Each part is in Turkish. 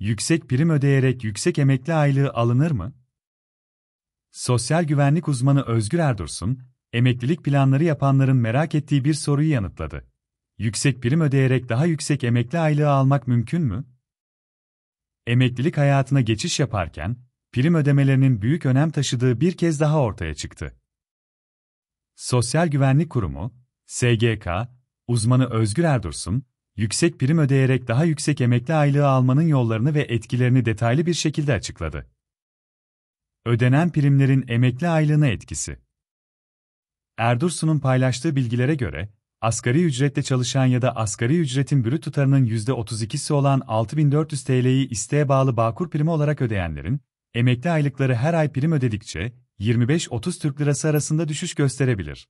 Yüksek prim ödeyerek yüksek emekli aylığı alınır mı? Sosyal güvenlik uzmanı Özgür Erdursun, emeklilik planları yapanların merak ettiği bir soruyu yanıtladı. Yüksek prim ödeyerek daha yüksek emekli aylığı almak mümkün mü? Emeklilik hayatına geçiş yaparken, prim ödemelerinin büyük önem taşıdığı bir kez daha ortaya çıktı. Sosyal Güvenlik Kurumu, SGK, uzmanı Özgür Erdursun, yüksek prim ödeyerek daha yüksek emekli aylığı almanın yollarını ve etkilerini detaylı bir şekilde açıkladı. Ödenen primlerin emekli aylığına etkisi Erdursun'un paylaştığı bilgilere göre, asgari ücretle çalışan ya da asgari ücretin brüt tutarının %32'si olan 6400 TL'yi isteğe bağlı Bağkur primi olarak ödeyenlerin, emekli aylıkları her ay prim ödedikçe 25-30 Türk lirası arasında düşüş gösterebilir.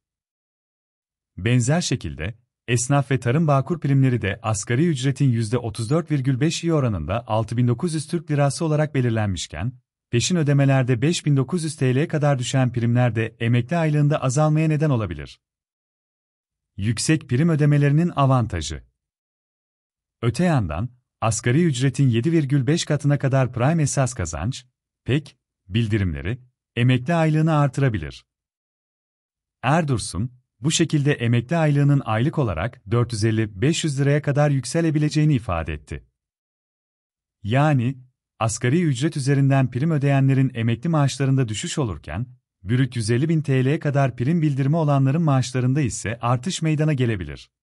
Benzer şekilde, Esnaf ve tarım bağkur primleri de asgari ücretin 34,5 %34,5'i oranında 6900 Türk Lirası olarak belirlenmişken, peşin ödemelerde 5900 TL'ye kadar düşen primler de emekli aylığında azalmaya neden olabilir. Yüksek prim ödemelerinin avantajı Öte yandan, asgari ücretin 7,5 katına kadar prime esas kazanç, pek, bildirimleri, emekli aylığını artırabilir. Erdursun, bu şekilde emekli aylığının aylık olarak 450-500 liraya kadar yükselebileceğini ifade etti. Yani, asgari ücret üzerinden prim ödeyenlerin emekli maaşlarında düşüş olurken, bürüt 150 bin TL'ye kadar prim bildirimi olanların maaşlarında ise artış meydana gelebilir.